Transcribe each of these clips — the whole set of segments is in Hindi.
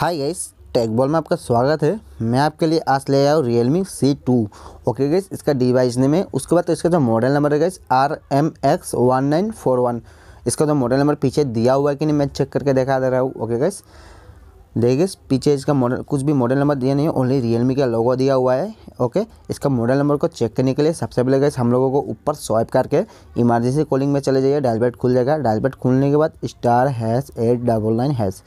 हाय गाइस टेक बॉल में आपका स्वागत है मैं आपके लिए आज ले आया हूँ Realme C two okay guys इसका डिवाइस नेम है उसके बाद तो इसका जो मॉडल नंबर है guys R M X one nine four one इसका जो मॉडल नंबर पीछे दिया हुआ है कि नहीं मैं चेक करके देखा दे रहा हूँ ओके गाइस देखिए पीछे इसका मॉडल कुछ भी मॉडल नंबर दिया नहीं है ओनली रियलमी का लोगो दिया हुआ है ओके इसका मॉडल नंबर को चेक करने के लिए सबसे पहले गैस हम लोगों को ऊपर स्वाइप करके इमरजेंसी कॉलिंग में चले जाइए डायलबेट खुल जाएगा डायलबेट खुलने के बाद star hash eight double nine hash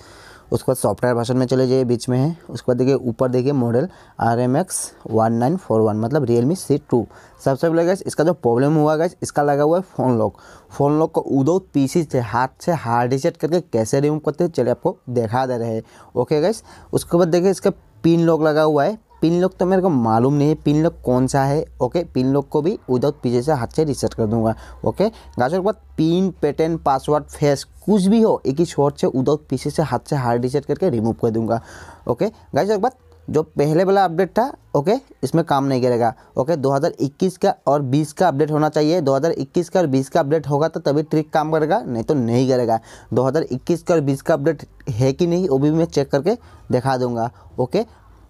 उसके बाद सॉफ्टवेयर भाषण में चले जाइए बीच में है उसके बाद देखिए ऊपर देखिए model R M X one nine four one मतलब रियल मी सी टू सबसे पहले गैस इसका जो प्रॉब्लम हुआ गैस इसका लगा हुआ है फ़ोन लॉक फ़ोन लॉक को उदो पीसी से हाथ से हार्ड रिसेट करके कैसे रिमूव करते हैं चलिए आपको दिखा दे रहे हैं ओके गैस उसके बाद देखिए इसका पिन लॉक लगा हुआ है पिन लॉक तो मेरे को मालूम नहीं है पिन लॉक कौन सा है ओके पिन लॉक को भी विदाउट पीछे से हाथ से रिसेट कर दूंगा ओके गाजर के बाद पिन पैटर्न पासवर्ड फेस कुछ भी हो एक ही शॉर्ट से विदाउट पीछे से हाथ से हार्ड रिसेट करके रिमूव कर दूंगा ओके गाजर के बाद जो पहले वाला अपडेट था ओके इसमें काम नहीं करेगा ओके 2021 का और 20 का अपडेट होना चाहिए 2021 का और 20 का अपडेट होगा तो तभी ट्रिक काम करेगा नहीं तो नहीं करेगा 2021 का और 20 का अपडेट है कि नहीं वो भी मैं चेक करके दिखा दूंगा ओके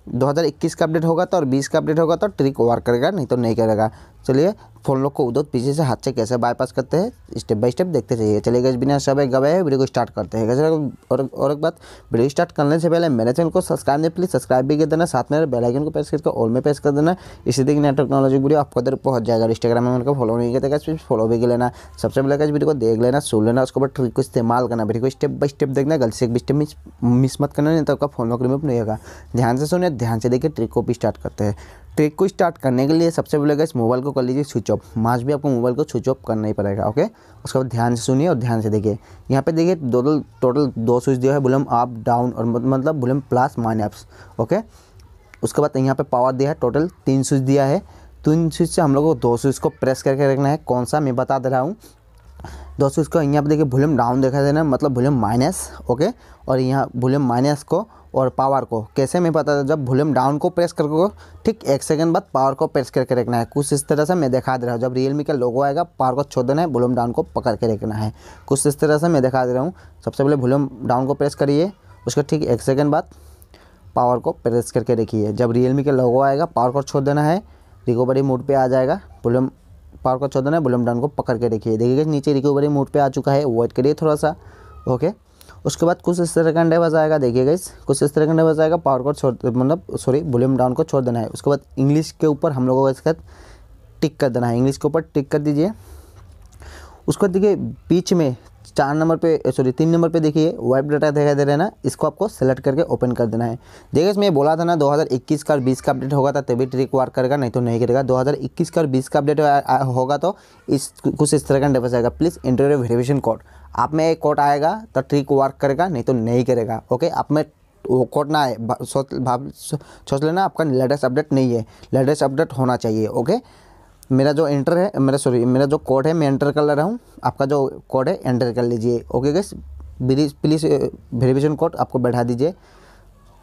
2021 का अपडेट होगा तो और 20 का अपडेट होगा तो ट्रिक वर्क करेगा नहीं तो नहीं करेगा चलिए फोन लोग को उधर पीछे से हाथ से कैसे बाईपास करते हैं स्टेप बाय स्टेप देखते चाहिए चलिए गैस बिना सब गवाए वीडियो को स्टार्ट करते हैं कैसे और और एक बात वीडियो स्टार्ट करने से पहले मेरे चैनल को सब्सक्राइब नहीं प्लीज सब्सक्राइब भी कर देना साथ में बेल आइकन को प्रेस करके ऑल में प्रेस कर देना इसी दिन नया टेक्नोलॉजी वीडियो आपको उधर पहुंच जाएगा इंस्टाग्राम में उनको फॉलो नहीं करते प्लीज फॉलो भी कर लेना सबसे पहले वीडियो को देख लेना सुन लेना उसके बाद ट्रिक को इस्तेमाल करना वीडियो को स्टेप बाई स्टेप देखना गलत से एक स्टेप मिस मत करना नहीं तो आपका फोन लॉक रिमूव नहीं होगा ध्यान से सुनिए ध्यान से देखिए ट्रिक को भी स्टार्ट करते हैं ट्रिक को स्टार्ट करने के लिए सबसे पहले इस मोबाइल को कर लीजिए स्विच ऑफ माज भी आपको मोबाइल को स्विच ऑफ करना ही पड़ेगा ओके उसके बाद ध्यान से सुनिए और ध्यान से देखिए यहाँ पे देखिए टोटल टोटल दो स्विच दिया है बुलम अप डाउन और मतलब बुलम प्लस माइनस ओके उसके बाद यहाँ पे पावर दिया है टोटल तीन स्विच दिया है तीन तो स्विच से हम लोग को दो स्विच को प्रेस करके रखना है कौन सा मैं बता दे रहा हूँ दो स्विच को यहाँ पर देखिए वॉल्यूम डाउन देखा देना मतलब वॉल्यूम माइनस ओके और यहाँ वॉल्यूम माइनस को और पावर को कैसे मैं पता था जब वॉल्यूम डाउन को प्रेस करके ठीक एक सेकंड बाद पावर को प्रेस करके रखना है कुछ इस तरह से मैं दिखा दे रहा हूँ जब रियलमी का लोगो आएगा पावर को छोड़ देना है वॉल्यूम डाउन को पकड़ के रखना है कुछ इस तरह से मैं दिखा दे रहा हूँ सबसे पहले वॉल्यूम डाउन को प्रेस करिए उसके ठीक एक सेकेंड बाद पावर को प्रेस करके रखिए जब रियलमी का लोगो आएगा पावर को छोड़ देना है रिकवरी मोड पर आ जाएगा वॉल्यूम पावर को छोड़ देना है वॉल्यूम डाउन को पकड़ के रखिए देखिए नीचे रिकवरी मोड पर आ चुका है वेट करिए थोड़ा सा ओके उसके बाद कुछ इस तरह का अंडेवज आएगा देखिए इस कुछ इस तरह का अंडेवज आएगा पावर को छोड़ मतलब सॉरी वॉल्यूम डाउन को छोड़ देना है उसके बाद इंग्लिश के ऊपर हम लोगों को इसके टिक कर देना है इंग्लिश के ऊपर टिक कर दीजिए उसके बाद देखिए बीच में चार नंबर पे सॉरी तीन नंबर पे देखिए वाइप डाटा दिखाई दे रहा है ना इसको आपको सेलेक्ट करके ओपन कर देना है देखिए इसमें बोला था ना 2021 का और 20 का अपडेट होगा था तभी ट्रिक वर्क करेगा नहीं तो नहीं करेगा 2021 का और 20 का अपडेट होगा तो इस कुछ इस तरह का डेफेस आएगा प्लीज़ इंटरव्यू वेरिफिकेशन कोड आप में एक कोड आएगा तो ट्रिक वर्क करेगा नहीं तो नहीं करेगा ओके आप में वो कोड ना आए सोच लेना आपका लेटेस्ट अपडेट नहीं है लेटेस्ट अपडेट होना चाहिए ओके मेरा जो एंटर है मेरा सॉरी मेरा जो कोड है मैं एंटर कर रहा हूँ आपका जो कोड है एंटर कर लीजिए okay guys please verification code आपको बैठा दीजिए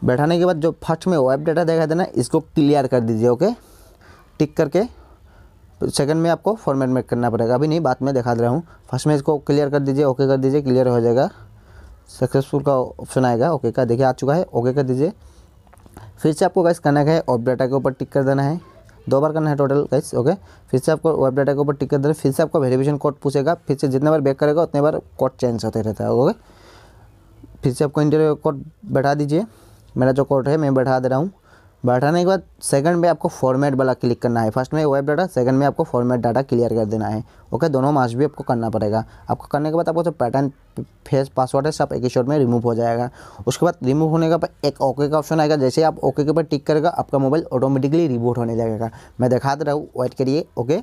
बैठाने के बाद जो फर्स्ट में वेब डाटा देखा देना इसको क्लियर कर दीजिए ओके टिक करके सेकंड में आपको फॉर्मेट में करना पड़ेगा अभी नहीं बाद में दिखा दे रहा हूँ फर्स्ट में इसको क्लियर कर दीजिए ओके कर दीजिए क्लियर हो जाएगा सक्सेसफुल का ऑप्शन आएगा ओके का देखिए आ चुका है ओके कर दीजिए फिर से आपको गैस करना है ऑफ डाटा के ऊपर टिक कर देना है दो बार करना है टोटल गाइस ओके फिर से आपको वेब डाटा के ऊपर टिक कर दे फिर से आपको वेरिफिकेशन कोड पूछेगा फिर से जितने बार बैक करेगा उतने बार कोड चेंज होते रहता है ओके फिर से आपको इंटरव्यू कोड बैठा दीजिए मेरा जो कोड है मैं बैठा दे रहा हूँ बैठाने के बाद सेकंड में आपको फॉर्मेट वाला क्लिक करना है फर्स्ट में वेब डाटा सेकंड में आपको फॉर्मेट डाटा क्लियर कर देना है ओके दोनों मास्क भी आपको करना पड़ेगा आपको करने के बाद आपको जो पैटर्न फेस पासवर्ड है सब एक ही शॉट में रिमूव हो जाएगा उसके बाद रिमूव होने का एक ओके का ऑप्शन आएगा जैसे आप ओके के ऊपर टिक करेगा आपका मोबाइल ऑटोमेटिकली रिबूट होने लगेगा मैं दिखा दे रहा हूँ वेट करिए ओके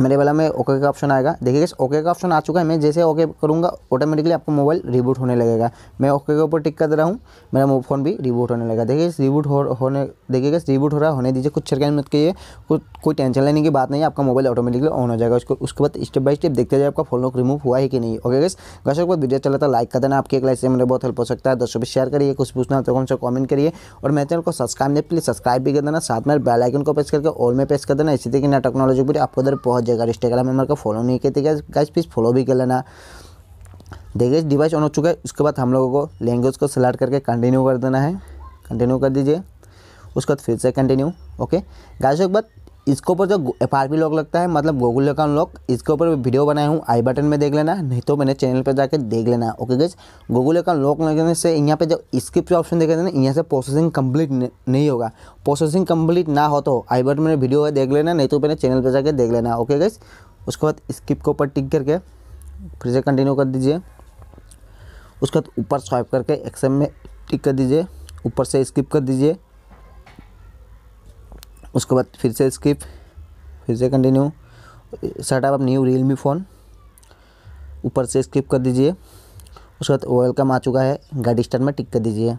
मेरे वाला में ओके का ऑप्शन आएगा देखिए ओके का ऑप्शन आ चुका है मैं जैसे ओके करूँगा ऑटोमेटिकली आपका मोबाइल रिबूट होने लगेगा मैं ओके के ऊपर टिक कर रहा हूँ मेरा मोबाइल फ़ोन भी रिबूट होने लगा देखिए रिबूट हो होने देखिए रिबूट हो रहा है होने दीजिए कुछ छरकानी मत कीजिए कुछ कोई टेंशन लेने की बात नहीं है आपका मोबाइल ऑटोमेटिकली ऑन हो जाएगा उसको उसके बाद स्टेप बाय स्टेप देखते जाए आपका फोन लोग रिमूव हुआ है कि नहीं ओके गैस गश बाद वीडियो चला था लाइक कर देना आपकी एक लाइक से मेरे बहुत हेल्प हो सकता है दोस्तों भी शेयर करिए कुछ पूछना तो हमसे कॉमेंट करिए और मैं चैनल को सब्सक्राइब नहीं प्लीज़ सब्सक्राइब भी कर देना साथ में बेलाइकन को प्रेस करके ऑल में प्रेस कर देना इसी तरीके नया टेक्नोलॉजी भी आपको उधर पहुंच बहुत जगह इंस्टाग्राम में मेरे को फॉलो नहीं करते गाइस प्लीज़ फॉलो भी कर लेना देखिए डिवाइस ऑन हो चुका है उसके बाद हम लोगों को लैंग्वेज को सिलेक्ट करके कंटिन्यू कर देना है कंटिन्यू कर दीजिए उसके बाद फिर से कंटिन्यू ओके गाइस के बाद इसके ऊपर जो एफ आर पी लॉक लगता है मतलब गूगल अकाउंट लॉक इसके ऊपर वीडियो बनाया हूँ आई बटन में देख लेना नहीं तो मैंने चैनल पर जाकर देख लेना okay guys Google account lock लगने से यहाँ पे जब स्किप का ऑप्शन देखे ना यहाँ से प्रोसेसिंग कंप्लीट नहीं होगा प्रोसेसिंग कंप्लीट ना हो तो आई बटन में वीडियो है देख लेना नहीं तो मैंने चैनल पर जाकर देख लेना ओके गैस उसके बाद स्किप के ऊपर टिक करके फिर से कंटिन्यू कर दीजिए उसके बाद ऊपर स्वाइप करके एक्सएम में टिक कर दीजिए ऊपर से स्किप कर दीजिए उसके बाद फिर से स्किप फिर से continue setup new Realme phone ऊपर से स्किप कर दीजिए उसके बाद वेलकम आ चुका है गाड़ी स्टार्ट में टिक कर दीजिए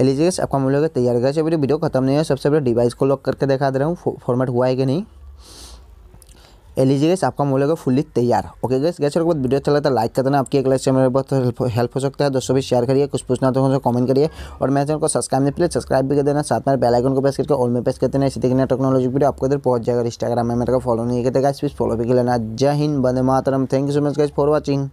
एलिजिएस आपका मिलेगा तैयार कर वीडियो खत्म नहीं है सबसे पहले डिवाइस को लॉक करके दिखा दे रहा हूँ फॉर्मेट हुआ है कि नहीं एलिजी गैस आपका मोबाइल होगा फुल्ली तैयार ओके गैस गैस और वीडियो अच्छा लगता है तो लाइक कर देना आपकी अगले से मेरे बहुत हेल्प हो सकता है दोस्तों भी शेयर करिए कुछ पूछना तो मुझे कमेंट करिए और मैं चैनल को सब्सक्राइब नहीं प्लीज सब्सक्राइब भी कर देना साथ में बेल आइकन को प्रेस करके ऑल में प्रेस कर देना इसी देखने टेक्नोलॉजी वीडियो आपको इधर पहुंच जाएगा इंस्टाग्राम में मेरे को फॉलो नहीं करते गाइस प्लीज फॉलो भी कर लेना जय हिंद बंदे मातरम thank you so much guys for watching